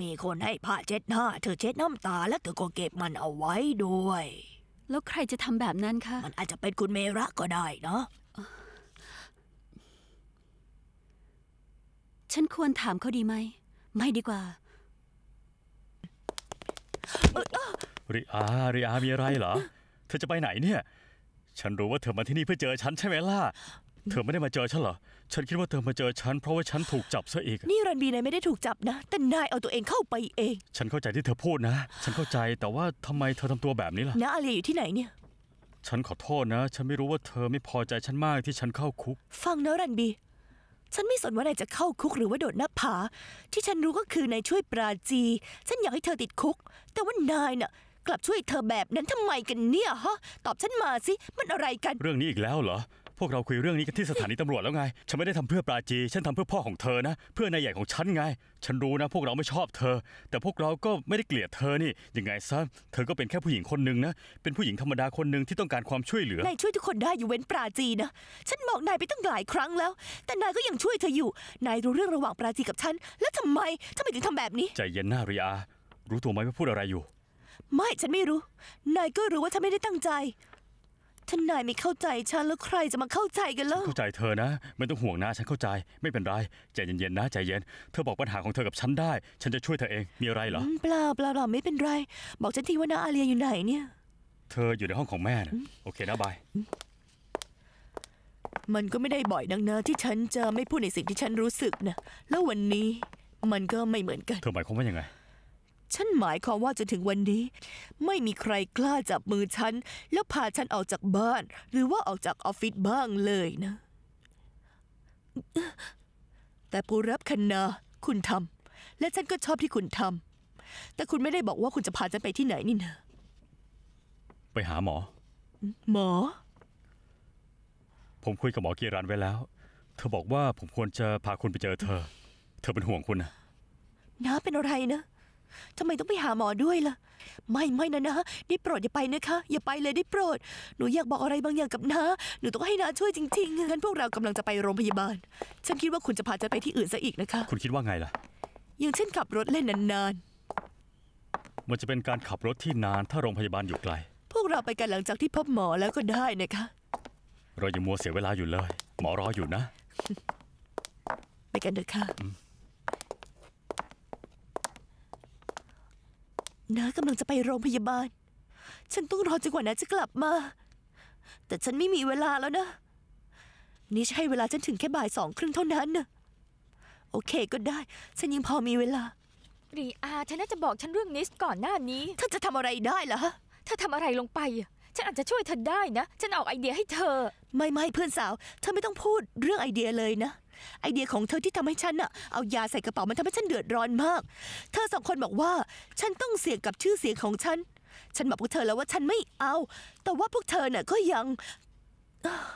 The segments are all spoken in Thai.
มีคนให้ผ้าเช็ดหน้า เธอเช็ดน้ำตา แล้วเธอก็เก็บมันเอาไว้ด้วย แล้วใครจะทำแบบนั้นคะ มันอาจจะเป็นคุณเมระก็ได้เนาะฉันควรถามเขาดีไหม ไม่ดีกว่า ริอาริอามีอะไรเหรอ เธอจะไปไหนเนี่ย ฉันรู้ว่าเธอมาที่นี่เพื่อเจอฉันใช่ไหมล่ะเธอไม่ได้มาเจอฉันเหรอ ฉันคิดว่าเธอมาเจอฉัน เพราะว่าฉันถูกจับซะอีกนี่รันบีนายไม่ได้ถูกจับนะ แต่นายเอาตัวเองเข้าไปเอง ฉันเข้าใจที่เธอพูดนะ ฉันเข้าใจ แต่ว่าทำไมเธอทำตัวแบบนี้ล่ะนาอาเลียอยู่ที่ไหนเนี่ย ฉันขอโทษนะ ฉันไม่รู้ว่าเธอไม่พอใจฉันมากที่ฉันเข้าคุก ฟังนะรันบี ฉันไม่สนว่านายจะเข้าคุกหรือว่าโดดหน้าผา ที่ฉันรู้ก็คือนายช่วยปราจี ฉันอยากให้เธอติดคุก แต่ว่านายน่ะ กลับช่วยเธอแบบนั้นทำไมกันเนี่ยฮะ ตอบฉันมาสิ มันอะไรกัน เรื่องนี้อีกแล้วเหรอพวกเราคุยเรื่องนี้กันที่สถานีตำรวจแล้วไง ฉันไม่ได้ทำเพื่อปราจี ฉันทำเพื่อพ่อของเธอนะ เพื่อนายใหญ่ของฉันไง ฉันรู้นะพวกเราไม่ชอบเธอ แต่พวกเราก็ไม่ได้เกลียดเธอนี่ ยังไงซะเธอก็เป็นแค่ผู้หญิงคนหนึ่งนะ เป็นผู้หญิงธรรมดาคนหนึ่งที่ต้องการความช่วยเหลือ นายช่วยทุกคนได้อยู่เว้นปราจีนะ ฉันบอกนายไปตั้งหลายครั้งแล้ว แต่นายก็ยังช่วยเธออยู่ นายรู้เรื่องระหว่างปราจีกับฉัน แล้วทำไมทำไมถึงทำแบบนี้ ใจเย็นหน้าริอา รู้ตัวไหมว่าพูดอะไรอยู่ ไม่ ฉันไม่รู้ นายก็รู้ว่าฉันไม่ได้ตั้งใจท่านนายไม่เข้าใจฉันแล้วใครจะมาเข้าใจกันล่ะเข้าใจเธอนะไม่ต้องห่วงนะฉันเข้าใจไม่เป็นไรใจเย็นๆนะ ใจเย็น เธอบอกปัญหาของเธอกับฉันได้ ฉันจะช่วยเธอเองมีอะไรเหรอเปล่าเปล่าเปล่าไม่เป็นไร บอกฉันทีว่านาอาเลียอยู่ไหนเนี่ย เธออยู่ในห้องของแม่นะโอเคนะบายมันก็ไม่ได้บ่อยนักนะที่ฉันจะไม่พูดในสิ่งที่ฉันรู้สึกนะแล้ววันนี้ มันก็ไม่เหมือนกันเธอหมายความว่ายังไงฉันหมายความว่าจนถึงวันนี้ไม่มีใครกล้าจับมือฉัน แล้วพาฉันออกจากบ้าน หรือว่าออกจากออฟฟิศบ้างเลยนะ แต่ปูรับคนาคุณทำและฉันก็ชอบที่คุณทำแต่คุณไม่ได้บอกว่าคุณจะพาฉันไปที่ไหนนี่นะ ไปหาหมอ หมอ ผมคุยกับหมอกีรันไว้แล้ว เธอบอกว่าผมควรจะพาคุณไปเจอเธอ เธอเป็นห่วงคุณนะน้าเป็นอะไรนะทำไมต้องไปหาหมอด้วยล่ะไม่ไม่นะนะได้โปรดอย่าไปนะคะ อย่าไปเลยได้โปรดหนูอยากบอกอะไรบางอย่างกับนาหนูต้องให้นาช่วยจริงๆงั้นพวกเรากำลังจะไปโรงพยาบาลฉันคิดว่าคุณจะพาฉันไปที่อื่นซะอีกนะคะ คุณคิดว่าไงล่ะอย่างเช่นขับรถเล่นนาน ๆมันจะเป็นการขับรถที่นานถ้าโรงพยาบาลอยู่ไกล พวกเราไปกันหลังจากที่พบหมอแล้วก็ได้นะคะเราอย่ามัวเสียเวลาอยู่เลยหมอรออยู่นะ ไปกันเถอะค่ะน้ากำลังจะไปโรงพยาบาล ฉันต้องรอจนกว่าน้าจะกลับมา แต่ฉันไม่มีเวลาแล้วนะ นี่ใช่เวลาฉันถึงแค่บ่ายสองครึ่งเท่านั้นนะ โอเคก็ได้ ฉันยังพอมีเวลา รีอาเธอน่าจะบอกฉันเรื่องนิสก่อนหน้านี้ เธอจะทำอะไรได้เหรอเธอทำอะไรลงไปฉันอาจจะช่วยเธอได้นะ ฉันออกไอเดียให้เธอ ไม่ไม่เพื่อนสาวเธอไม่ต้องพูดเรื่องไอเดียเลยนะไอเดียของเธอที่ทำให้ฉันน่ะ เอายาใส่กระเป๋ามันทำให้ฉันเดือดร้อนมาก เธอสองคนบอกว่าฉันต้องเสี่ยงกับชื่อเสียงของฉัน ฉันบอกพวกเธอแล้วว่าฉันไม่เอา แต่ว่าพวกเธอน่ะก็ยัง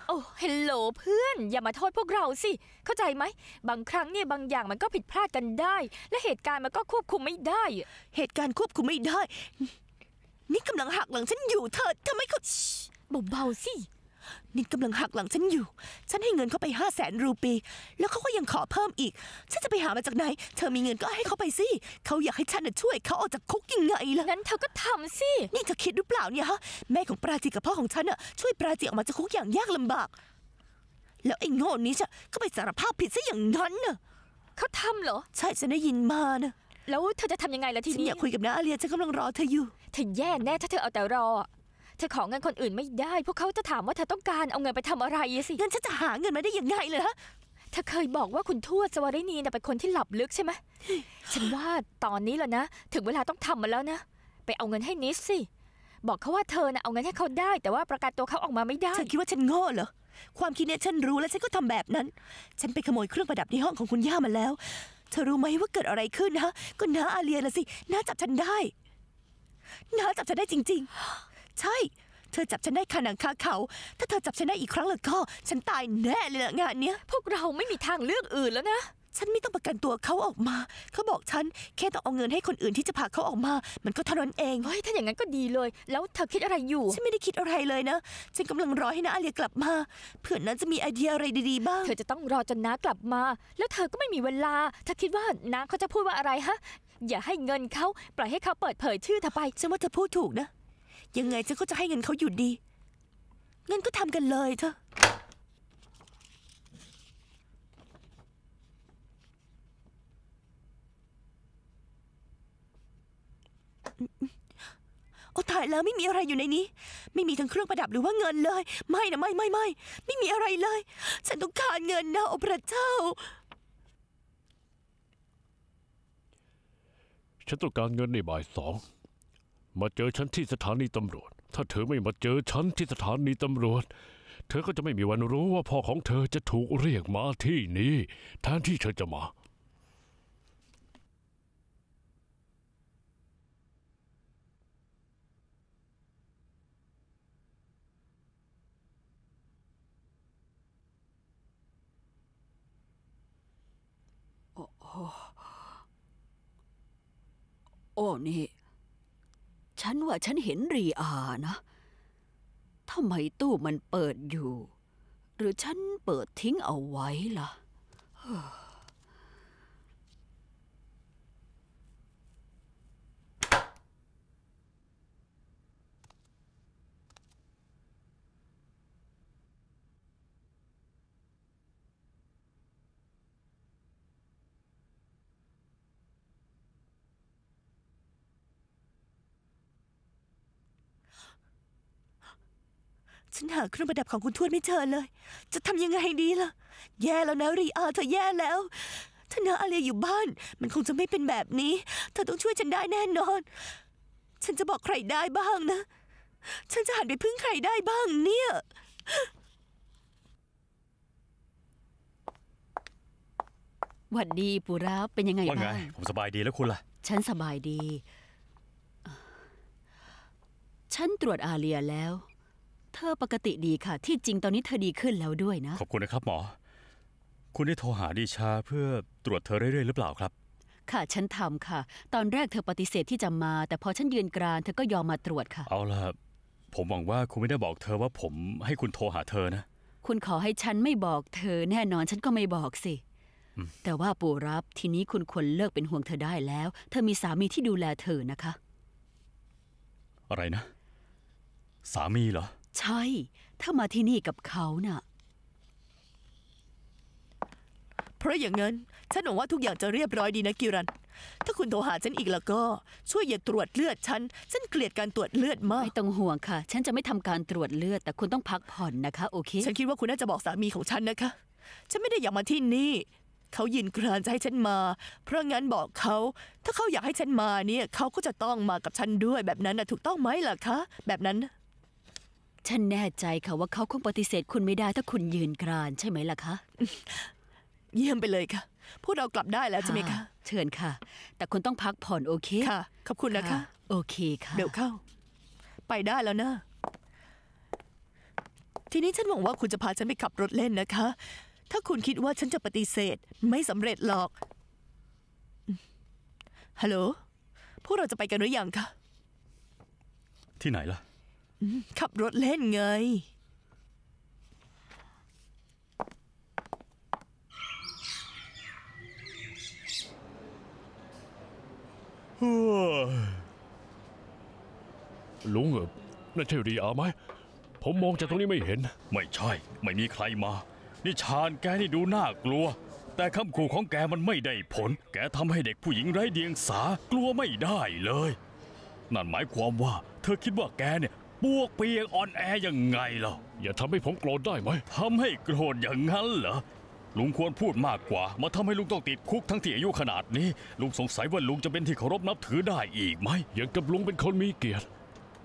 โอ้เฮลโหลเพื่อน อย่ามาโทษพวกเราสิ เข้าใจไหมบางครั้งเนี่ยบางอย่างมันก็ผิดพลาดกันได้ และเหตุการณ์มันก็ควบคุมไม่ได้ เหตุการณ์ควบคุมไม่ได้ นี่กำลังหักหลังฉันอยู่เธอทำไมเขาเบาๆสินินกำลังหักหลังฉันอยู่ ฉันให้เงินเขาไปห้าแสนรูปี แล้วเขาก็ยังขอเพิ่มอีก ฉันจะไปหามาจากไหน เธอมีเงินก็ให้เขาไปสิเขาอยากให้ฉันช่วยเขาออกจากคุกยังไงล่ะ งั้นเธอก็ทำสิ นี่เธอคิดหรือเปล่าเนี่ยฮะ แม่ของปราจีกับพ่อของฉันอะช่วยปราจีออกมาจากคุกอย่างยากลำบาก แล้วไอ้โง่นี้จะก็ไปสารภาพผิดซะอย่างนั้นน่ะเขาทำเหรอ ใช่ฉันได้ยินมานะแล้วเธอจะทำยังไงล่ะทีนี้ฉันอยากคุยกับน้าอาเลียฉันกำลังรอเธออยู่เธอแย่แน่ถ้าเธอเอาแต่รอธอขอเงินคนอื่นไม่ได้ พวกเขาจะถามว่าเธอต้องการเอาเงินไปทำอะไรสิ เงินฉันจะหาเงินมาได้ยังไงเยฮะเธอเคยบอกว่าคุณทวดสวารินีเป็นคนที่หลับลึกใช่ไหมฉันว่าตอนนี้แล้วนะถึงเวลาต้องทำมาแล้วนะ ไปเอาเงินให้นิสสิ บอกเขาว่าเธอนะเอาเงินให้เขาได้ แต่ว่าประกันตัวเขาออกมาไม่ได้ฉันคิดว่าฉันโง่เหรอ ความคิดเนี้ยฉันรู้และฉันก็ทำแบบนั้น ฉันไปขโมยเครื่องประดับในห้องของคุณย่ามาแล้ว เธอรู้ไหมว่าเกิดอะไรขึ้นนะก็น้าอาเลียละสิน้าจับฉันได้น้าจับฉันได้จริง ๆใช่ เธอจับฉันได้คาหนังคาเขา ถ้าเธอจับฉันได้อีกครั้งแล้วก็ ฉันตายแน่เลยละงานเนี้ยพวกเราไม่มีทางเลือกอื่นแล้วนะ ฉันไม่ต้องประกันตัวเขาออกมา เขาบอกฉันแค่ต้องเอาเงินให้คนอื่นที่จะพาเขาออกมา มันก็เท่านั้นเองเฮ้ย ถ้าอย่างนั้นก็ดีเลย แล้วเธอคิดอะไรอยู่ ฉันไม่ได้คิดอะไรเลยนะ ฉันกำลังรอให้นาอาเลียกลับมาเพื่อนนั้นจะมีไอเดียอะไรดีๆบ้าง เธอจะต้องรอจนน้ากลับมา แล้วเธอก็ไม่มีเวลาเธอคิดว่าน้าเขาจะพูดว่าอะไรฮะ อย่าให้เงินเขาปล่อยให้เขาเปิดเผยชื่อเธอไป ฉันว่าเธอพูดถูกนะยังไงฉันก็จะให้เงินเขาอยู่ดี เงินก็ทำกันเลยเถอะ โอ้ตายแล้วไม่มีอะไรอยู่ในนี้ ไม่มีทั้งเครื่องประดับหรือว่าเงินเลย ไม่นะไม่ไม่ไม่ไม่มีอะไรเลย ฉันต้องการเงินนะโอ้พระเจ้า ฉันต้องการเงินในบ่ายสองมาเจอฉันที่สถานีตำรวจ ถ้าเธอไม่มาเจอฉันที่สถานีตำรวจ เธอก็จะไม่มีวันรู้ว่าพ่อของเธอจะถูกเรียกมาที่นี่ แทนที่เธอจะมา โอ้โอ้นี่ฉันว่าฉันเห็นรีอานะ ทำไมตู้มันเปิดอยู่ หรือฉันเปิดทิ้งเอาไว้ล่ะฉันหาเครื่องประดับของคุณทวดไม่เจอเลย จะทำยังไงดีล่ะ แย่แล้วนะรีอาเธอแย่แล้ว ถ้านาอาเลียอยู่บ้าน มันคงจะไม่เป็นแบบนี้เธอต้องช่วยฉันได้แน่นอน ฉันจะบอกใครได้บ้างนะ ฉันจะหันไปพึ่งใครได้บ้าง เนี่ย หวัดดีปุระเป็นยังไงบ้างว่าไงผมสบายดีแล้วคุณล่ะ ฉันสบายดี ฉันตรวจอาเลียแล้วเธอปกติดีค่ะ ที่จริงตอนนี้เธอดีขึ้นแล้วด้วยนะขอบคุณนะครับ หมอ คุณได้โทรหาดิชาเพื่อตรวจเธอเรื่อยๆหรือเปล่าครับ ค่ะ ฉันทำค่ะ ตอนแรกเธอปฏิเสธที่จะมา แต่พอฉันยืนกรานเธอก็ยอมมาตรวจค่ะ เอาล่ะผมหวังว่าคุณไม่ได้บอกเธอว่าผม ให้คุณโทรหาเธอนะคุณขอให้ฉันไม่บอกเธอ แน่นอน ฉันก็ไม่บอกสิแต่ว่าปู่รับทีนี้คุณควรเลิกเป็นห่วงเธอได้แล้ว เธอมีสามีที่ดูแลเธอนะคะ อะไรนะ สามีเหรอใช่ถ้ามาที่นี่กับเขาน่ะ เพราะอย่างนั้นฉันหวังว่าทุกอย่างจะเรียบร้อยดีนะกิรัน ถ้าคุณโทรหาฉันอีกแล้วก็ ช่วยอย่าตรวจเลือดฉัน ฉันเกลียดการตรวจเลือดมาก ไม่ต้องห่วงค่ะ ฉันจะไม่ทำการตรวจเลือด แต่คุณต้องพักผ่อนนะคะ โอเค ฉันคิดว่าคุณน่าจะบอกสามีของฉันนะคะ ฉันไม่ได้อยากมาที่นี่ เขายินกรานจะให้ฉันมา เพราะงั้นบอกเขา ถ้าเขาอยากให้ฉันมาเนี่ย เขาก็จะต้องมากับฉันด้วย แบบนั้นนะถูกต้องไหมล่ะคะ แบบนั้นฉันแน่ใจค่ะว่าเขาคงปฏิเสธคุณไม่ได้ ถ้าคุณยืนกรานใช่ไหมล่ะคะเยี่ยมไปเลยค่ะ พูดเอากลับได้แล้วใช่ไหมคะเชิญค่ะ แต่คุณต้องพักผ่อนโอเคค่ะขอบคุณนะคะโอเคค่ะ เดี๋ยวเข้า ไปได้แล้วนะ ทีนี้ฉันหวังว่าคุณจะพาฉันไปขับรถเล่นนะคะ ถ้าคุณคิดว่าฉันจะปฏิเสธไม่สำเร็จหรอกฮัลโหลพวกเราจะไปกันหรือยังคะที่ไหนล่ะขับรถเล่นไงลุงเออนั่นใช่รีอาไหม ผมมองจากตรงนี้ไม่เห็น ไม่ใช่ ไม่มีใครมา นี่ชาญแกนี่ดูน่ากลัว แต่คำขู่ของแกมันไม่ได้ผล แกทำให้เด็กผู้หญิงไร้เดียงสากลัวไม่ได้เลย นั่นหมายความว่า เธอคิดว่าแกเนี่ยปวกเปียกอ่อนแอยังไงล่ะ อย่าทำให้ผมโกรธได้ไหมทำให้โกรธอย่างนั้นเหรอ ลุงควรพูดมากกว่า มาทำให้ลุงต้องติดคุกทั้งที่อายุขนาดนี้ ลุงสงสัยว่าลุงจะเป็นที่เคารพนับถือได้อีกไหมอย่างกับลุงเป็นคนมีเกียรติ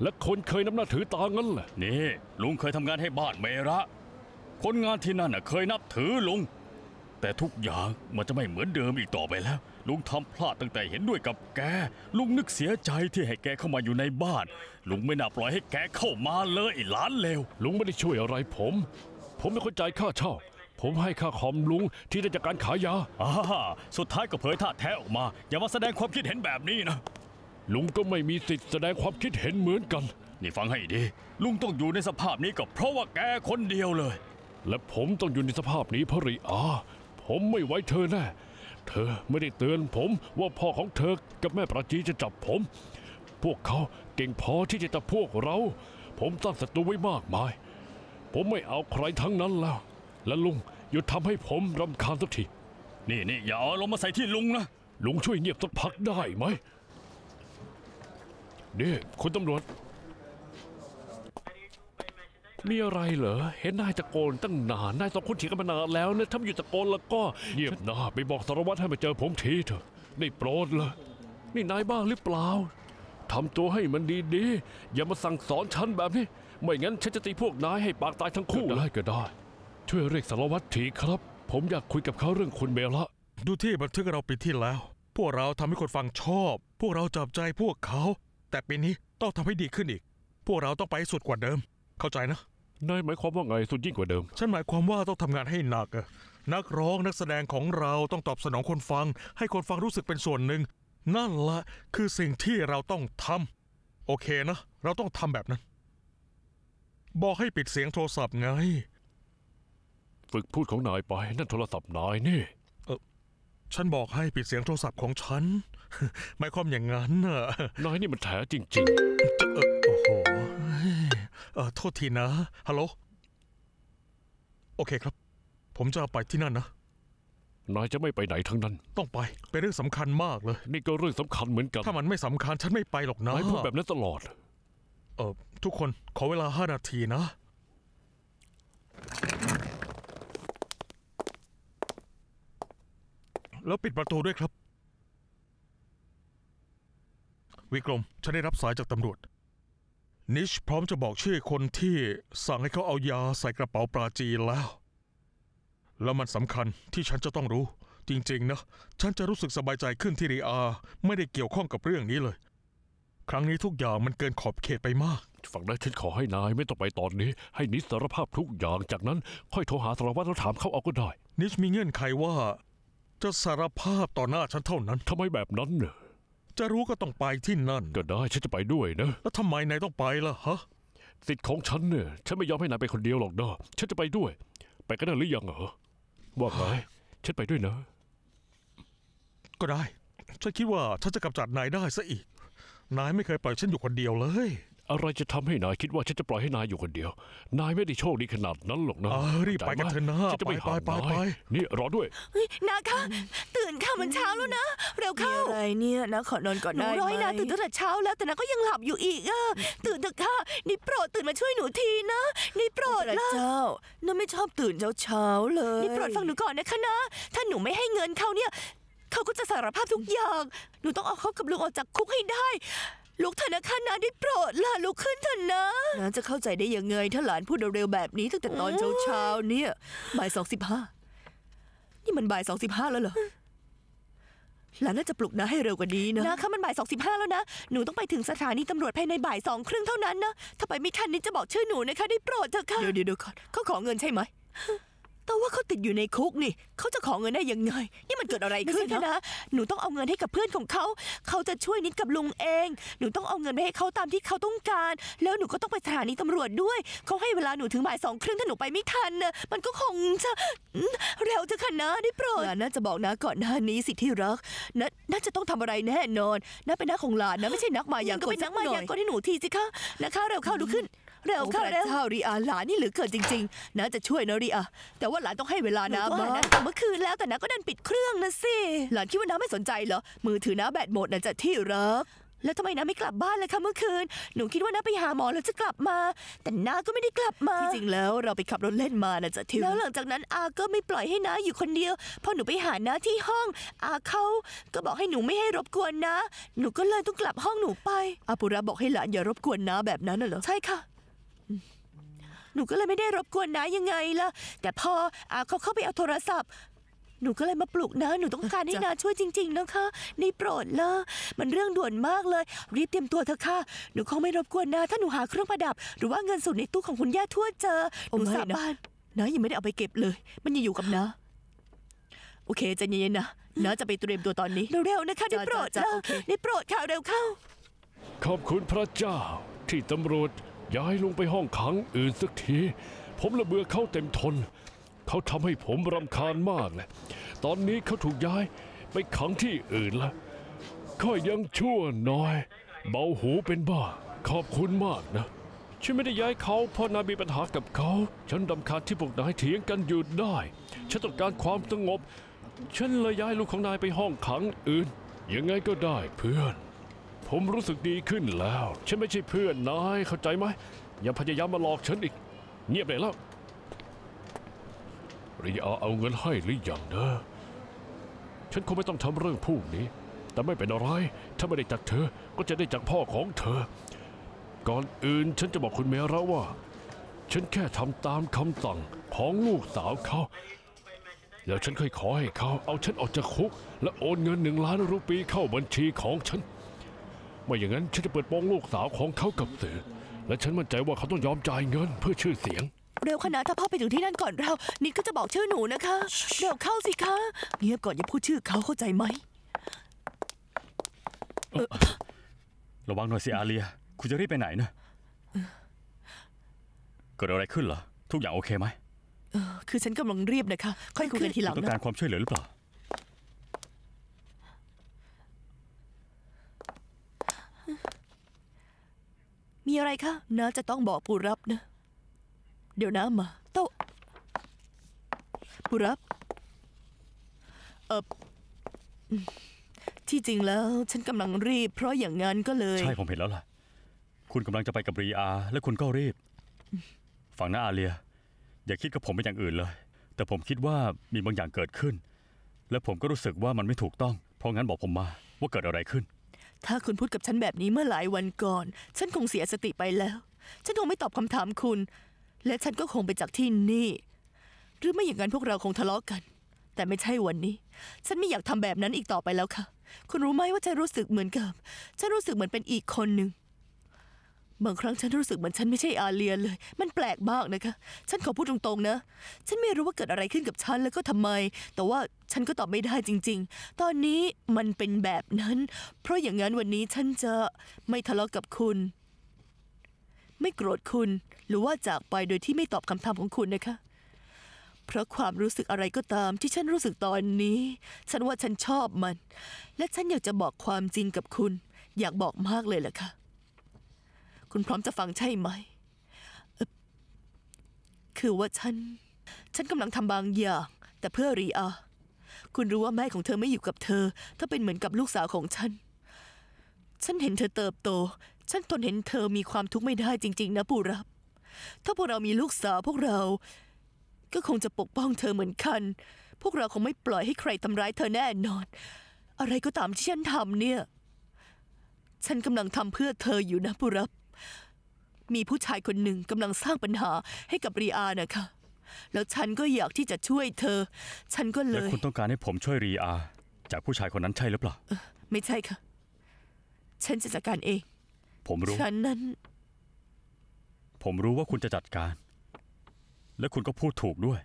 และคนเคยนับหน้าถือตางั้นแหละนี่ ลุงเคยทำงานให้บ้านเมระ คนงานที่นั่นน่ะ เคยนับถือลุง แต่ทุกอย่างมันจะไม่เหมือนเดิมอีกต่อไปแล้วลุงทำพลาดตั้งแต่เห็นด้วยกับแกลุงนึกเสียใจที่ให้แกเข้ามาอยู่ในบ้านลุงไม่น่าปล่อยให้แกเข้ามาเลยไอ้ล้านเลวลุงไม่ได้ช่วยอะไรผม ผมไม่เข้าใจค่าเช่าผมให้ค่าคอมลุงที่ได้จากการขายยาอ่าสุดท้ายก็เผยท่าแท้ออกมา อย่ามาแสดงความคิดเห็นแบบนี้นะ ลุงก็ไม่มีสิทธิ์แสดงความคิดเห็นเหมือนกัน นี่ฟังให้ดี ลุงต้องอยู่ในสภาพนี้ก็เพราะว่าแกคนเดียวเลย และผมต้องอยู่ในสภาพนี้เพราะริอาผมไม่ไว้เธอแน่เธอไม่ได้เตือนผมว่าพ่อของเธอกับแม่ประจีจะจับผม พวกเขาเก่งพอที่จะจับพวกเรา ผมตั้งศัตรูไว้มากมาย ผมไม่เอาใครทั้งนั้นแล้ว และลุงหยุดทำให้ผมรำคาญสักที นี่นี่อย่าเอาลงมาใส่ที่ลุงนะ ลุงช่วยเงียบสักพักได้ไหมนี่คุณตำรวจมีอะไรเหรอเห็นนายตะโกนตั้งนานนายสองคนเถียงกันมานานแล้วนะถ้าอยู่ตะโกนแล้วก็ เงียบหน้า ไปบอกสารวัตรให้มาเจอผมทีเถอะ นี่โปรดเลย นี่นายบ้าหรือเปล่าทำตัวให้มันดีๆ อย่ามาสั่งสอนฉันแบบนี้ ไม่งั้นฉันจะตีพวกนายให้ปากตายทั้งคู่ได้ก็ได้ ช่วยเรียกสารวัตรทีครับ ผมอยากคุยกับเขาเรื่องคุณเบลละดูที่บันทึกเราปที่แล้ว พวกเราทำให้คนฟังชอบ พวกเราจับใจพวกเขา แต่ปีนี้ต้องทำให้ดีขึ้นอีก พวกเราต้องไปสุดกว่าเดิมเข้าใจนะ นายหมายความว่าไงสุดยิ่งกว่าเดิม ฉันหมายความว่าต้องทำงานให้หนักอะนักร้องนักแสดงของเราต้องตอบสนองคนฟัง ให้คนฟังรู้สึกเป็นส่วนหนึ่ง นั่นละคือสิ่งที่เราต้องทำโอเคนะ เราต้องทำแบบนั้นบอกให้ปิดเสียงโทรศัพท์ไง ฝึกพูดของนายไป นั่นโทรศัพท์นายนี่ฉันบอกให้ปิดเสียงโทรศัพท์ของฉันหมายความอย่างนั้นน่ะนายนี่มันแถจริงๆเออโอ้โหเอ่อโทษทีนะฮัลโหลโอเคครับ ผมจะไปที่นั่นนะนายจะไม่ไปไหนทั้งนั้น ต้องไปเป็นเรื่องสำคัญมากเลย นี่ก็เรื่องสำคัญเหมือนกัน ถ้ามันไม่สำคัญ ฉันไม่ไปหรอกนะนายพูดแบบนั้นตลอดเออทุกคนขอเวลาห้านาทีนะ แล้วปิดประตูด้วยครับ วิกรมฉันได้รับสายจากตำรวจนิชพร้อมจะบอกชื่อคนที่สั่งให้เขาเอายาใส่กระเป๋าปลาจีนแล้ว แล้วมันสำคัญที่ฉันจะต้องรู้ จริงๆนะ ฉันจะรู้สึกสบายใจขึ้นที่รีอาไม่ได้เกี่ยวข้องกับเรื่องนี้เลย ครั้งนี้ทุกอย่างมันเกินขอบเขตไปมากฝั่งนั้นฉันขอให้นายไม่ต้องไปตอนนี้ ให้นิชสารภาพทุกอย่างจากนั้นค่อยโทรหาสารวัตรแล้วถามเขาเอาก็ได้ นิชมีเงื่อนไขว่า จะสารภาพต่อหน้าฉันเท่านั้นทำไมแบบนั้นเนี่ยจะรู้ก็ต้องไปที่นั่น ก็ได้ฉันจะไปด้วยนะแล้วทำไมนายต้องไปล่ะฮะ สิทธิ์ของฉันเนี่ยฉันไม่ยอมให้นายไปคนเดียวหรอกนะฉันจะไปด้วยไปกันได้หรือยังเหรอว่าไงฉันไปด้วยนะ ก็ได้ ฉันคิดว่าฉันจะกำจัดนายได้ซะอีกนายไม่เคยปล่อยฉันอยู่คนเดียวเลยอะไรจะทำให้นายคิดว่าฉันจะปล่อยให้นายอยู่คนเดียว นายไม่ได้โชคดีขนาดนั้นหรอกนะรีบไปกันเถอะนะจะไม่หาไปไปนไปนี่รอด้วย้นาคะตื่นข้ามันเช้าแล้วนะเร็วเข้าอะไรเนี่ยนะขอนอนก่อนได้ไหมร้อยนาตื่นตั้งแต่เช้าแล้วแต่นาก็ยังหลับอยู่อีกอะตื่นเถอะค่ะนี่โปรดตื่นมาช่วยหนูทีนะนี่โปรดนะละเจ้านาไม่ชอบตื่นเช้าเช้าเลยนี่โปรดฟังหนูก่อนนะคะนะถ้าหนูไม่ให้เงินเขาเนี่ยเขาก็จะสารภาพทุกอย่างหนูต้องเอาเขากับลุงออกจากคุกให้ได้ลูกธนาคารนาได้โปรดล่ะลุกขึ้นเถอะนะนาจะเข้าใจได้ยังไงถ้าหลานพูดเร็วๆแบบนี้ตั้งแต่ตอนเช้าๆเนี่ยบ่ายสองสิบห้านี่มันบ่ายสองสิบห้าแล้วเหรอหลานน่าจะปลุกนะให้เร็วกว่านี้นะนะคะมันบ่ายสองสิบห้าแล้วนะ หนูต้องไปถึงสถานีตำรวจภายในบ่ายสองครึ่งเท่านั้นนะถ้าไปไม่ทันนี่จะบอกชื่อหนูนะคะได้โปรดเถอะค่ะเดี๋ยวเดี๋ยวก่อนเขาขอเงินใช่ไหมแต่ว่าเขาติดอยู่ในคุกนี่เขาจะขอเงินได้ยังไง นี่มันเกิดอะไรขึ้นนะ หนูต้องเอาเงินให้กับเพื่อนของเขาเขาจะช่วยนิดกับลุงเองหนูต้องเอาเงินไปให้เขาตามที่เขาต้องการ แล้วหนูก็ต้องไปสถานีตำรวจด้วย เขาให้เวลาหนูถึงบ่ายสองครึ่งถ้าหนูไปไม่ทันน่ะมันก็คงจะเร็วจะขนาได้โปรดน่าจะบอกนะก่อนหน้านี้สิที่รักน่าจะต้องทำอะไรแน่นอนน่าเป็นนักของหลานนะไม่ใช่นักมายากลกนนักมายากลที่หนูทีสิคะนะคะเร็วเข้าดูขึ้นเร็วเข้าเร็วเจ้ารีอาหลานนี่หรือเกินจริงๆน้าจะช่วยนะรีอาแต่ว่าหลานต้องให้เวลานะบ้าน้าเมื่อคืนแล้วแต่น้าก็ดันปิดเครื่องนะสิ หลานคิดว่าน้าไม่สนใจเหรอ มือถือน้าแบตหมดน่ะจะที่รัก แล้วทำไมน้าไม่กลับบ้านเลยคะเมื่อคืน หนูคิดว่าน้าไปหาหมอแล้วจะกลับมา แต่น้าก็ไม่ได้กลับมา ที่จริงแล้วเราไปขับรถเล่นมานะจ๊ะทิวแล้วหลังจากนั้นอาก็ไม่ปล่อยให้น้าอยู่คนเดียวพอหนูไปหาน้าที่ห้อง อาเขาก็บอกให้หนูไม่ให้รบกวนนะ หนูก็เลยต้องกลับห้องหนูไปอาปุระบอกให้หลานอย่ารบกวนน้าแบบนั้นน่ะเหรอใช่ค่ะหนูก็เลยไม่ได้รบกวนน้ายังไงล่ะแต่พออาเขาเข้าไปเอาโทรศัพท์ หนูก็เลยมาปลุกนะหนูต้องการให้นาช่วยจริงๆนะคะนี่โปรดเละมันเรื่องด่วนมากเลย รีบเตรียมตัวเถอะค่ะหนูคงไม่รบกวนนาถ้าหนูหาเครื่องประดับหรือว่าเงินสดในตู้ของคุณย่าทวดเจอหนูสาบานนายังไม่ได้เอาไปเก็บเลย มันยังอยู่กับนาโอเคใจเย็นๆนะนาจะไปเตรียมตัวตอนนี้เร็วๆนะคะนด่โปรดละนี่โปรดค่ะเร็วเข้า ขอบคุณพระเจ้า ที่ตำรวจย้ายลงไปห้องขังอื่นสักที ผมระเบื่อเขาเต็มทน เขาทำให้ผมรำคาญมากเลยตอนนี้เขาถูกย้ายไปขังที่อื่นแล้วค่อยังชั่วน้อย เบาหูเป็นบ้า ขอบคุณมากนะ ฉันไม่ได้ย้ายเขาเพราะนายมีปัญหากับเขา ฉันดำคาญที่พวกนายเถียงกันหยุดได้ ฉันต้องการความสงบ ฉันเลยย้ายลูกของนายไปห้องขังอื่น ยังไงก็ได้เพื่อนผมรู้สึกดีขึ้นแล้ว ฉันไม่ใช่เพื่อนนายเข้าใจไหม อย่าพยายามมาหลอกฉันอีก เงียบเลยแล้วริยาเอาเงินให้หรือยังเนะ ฉันคงไม่ต้องทำเรื่องพวกนี้ แต่ไม่เป็นอะไร ถ้าไม่ได้จากเธอ ก็จะได้จากพ่อของเธอ ก่อนอื่นฉันจะบอกคุณเมราว่า ฉันแค่ทำตามคำสั่งของลูกสาวเขา แล้วฉันเคยขอให้เขาเอาฉันออกจากคุก และโอนเงินหนึ่งล้านรูปีเข้าบัญชีของฉันไม่อย่างนั้นฉันจะเปิดโปงลูกสาวของเขากับเสือและฉันมั่นใจว่าเขาต้องยอมจ่ายเงินเพื่อชื่อเสียง เร็วนาดถ้าพ่อไปถึงที่นั่นก่อนเรา นิดก็จะบอกชื่อหนูนะคะเร็วเข้าสิคะ เงียบก่อนอย่าพูดชื่อเขาเข้าใจไหม ระวังหน่อยสิอาเลีย คุณจะรีบไปไหนนะเกิดอะไรขึ้นเหรอ ทุกอย่างโอเคไหม คือฉันกำลังรีบนะคะ ค่อยคุยกันทีหลังต้องการความช่วยเหลือหรือเปล่ามีอะไรคะน้าจะต้องบอกผู้รับนะ เดี๋ยวน้ามาเต้าผู้รับเออที่จริงแล้ว ฉันกำลังรีบ เพราะอย่างงั้นก็เลยใช่ ผมเห็นแล้วล่ะคุณกำลังจะไปกับรีอาและคุณก็รีบฝั่งหน้าอาเลีย อย่าคิดกับผมเป็นอย่างอื่นเลย แต่ผมคิดว่ามีบางอย่างเกิดขึ้น และผมก็รู้สึกว่ามันไม่ถูกต้อง เพราะงั้นบอกผมมาว่าเกิดอะไรขึ้นถ้าคุณพูดกับฉันแบบนี้เมื่อหลายวันก่อน ฉันคงเสียสติไปแล้ว ฉันคงไม่ตอบคำถามคุณ และฉันก็คงไปจากที่นี่ หรือไม่อย่างนั้นพวกเราคงทะเลาะกกัน แต่ไม่ใช่วันนี้ ฉันไม่อยากทำแบบนั้นอีกต่อไปแล้วค่ะ คุณรู้ไหมว่าฉันรู้สึกเหมือนกับ ฉันรู้สึกเหมือนเป็นอีกคนหนึ่งบางครั้งฉันรู้สึกเหมือนฉันไม่ใช่อาเลียนเลย มันแปลกมากนะคะ ฉันขอพูดตรงๆนะ ฉันไม่รู้ว่าเกิดอะไรขึ้นกับฉันแล้วก็ทำไม แต่ว่าฉันก็ตอบไม่ได้จริง ๆ ตอนนี้มันเป็นแบบนั้น เพราะอย่างนั้นวันนี้ฉันจะไม่ทะเลาะกับคุณ ไม่โกรธคุณ หรือว่าจากไปโดยที่ไม่ตอบคำถามของคุณนะคะ เพราะความรู้สึกอะไรก็ตามที่ฉันรู้สึกตอนนี้ ฉันว่าฉันชอบมัน และฉันอยากจะบอกความจริงกับคุณ อยากบอกมากเลยแหละคะ่ะคุณพร้อมจะฟังใช่ไหม คือว่าฉัน ฉันกำลังทำบางอย่าง แต่เพื่อรีอา คุณรู้ว่าแม่ของเธอไม่อยู่กับเธอ ถ้าเป็นเหมือนกับลูกสาวของฉัน ฉันเห็นเธอเติบโต ฉันทนเห็นเธอมีความทุกข์ไม่ได้จริง ๆนะปูรับ ถ้าพวกเรามีลูกสาวพวกเรา ก็คงจะปกป้องเธอเหมือนกัน พวกเราคงไม่ปล่อยให้ใครทำร้ายเธอแน่นอน อะไรก็ตามที่ฉันทำเนี่ย ฉันกำลังทำเพื่อเธออยู่นะปูรับมีผู้ชายคนหนึ่งกำลังสร้างปัญหาให้กับรีอานะคะแล้วฉันก็อยากที่จะช่วยเธอ ฉันก็เลยแล้วคุณต้องการให้ผมช่วยรีอาจากผู้ชายคนนั้นใช่หรือเปล่า ไม่ใช่ค่ะฉันจะจัดการเอง ผมรู้ ฉันนั้น ผมรู้ว่าคุณจะจัดการ และคุณก็พูดถูกด้วย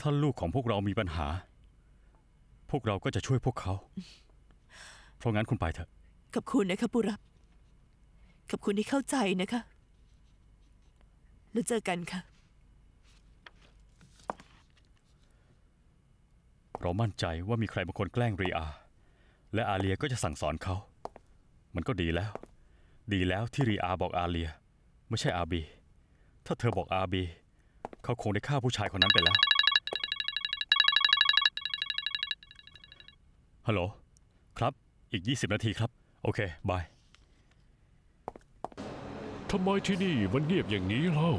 ถ้าลูกของพวกเรามีปัญหา พวกเราก็จะช่วยพวกเขา เพราะงั้นคุณไปเถอะ ขอบคุณนะครับผู้รับขอบคุณที่เข้าใจนะคะ แล้วเจอกันค่ะ เรามั่นใจว่ามีใครบางคนแกล้งรีอา และอาเลียก็จะสั่งสอนเขา มันก็ดีแล้ว ดีแล้วที่รีอาบอกอาเลีย ไม่ใช่อาบี ถ้าเธอบอกอาบี เขาคงได้ฆ่าผู้ชายคนนั้นไปแล้ว ฮัลโหล ครับ อีก 20 นาทีครับ โอเค บายทำไมที่นี่มันเงียบอย่างนี้เล่า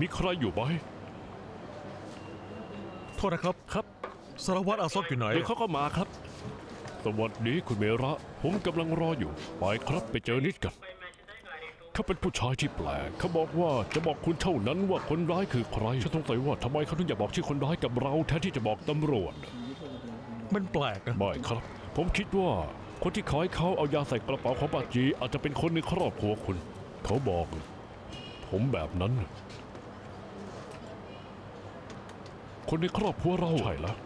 มีใครอยู่ไหม โทษนะครับ ครับ สารวัตรอาซอกอยู่ไหนเขาก็มาครับ สวัสดีคุณเมระ ผมกำลังรออยู่ ไปครับ ไปเจอนิดกันเขาเป็นผู้ชายที่แปลกเขาบอกว่าจะบอกคุณเท่านั้นว่าคนร้ายคือใคร ฉันสงสัยว่าทำไมเขาถึงอยากบอกชื่อคนร้ายกับเราแทนที่จะบอกตำรวจ มันแปลกนะไม่ครับ ผมคิดว่าคนที่ขายเขาเอายาใส่กระเป๋าของปาจี อาจจะเป็นคนในครอบครัวคุณเขาบอก ผมแบบนั้น คนในครอบครัวเราใช่แล้ว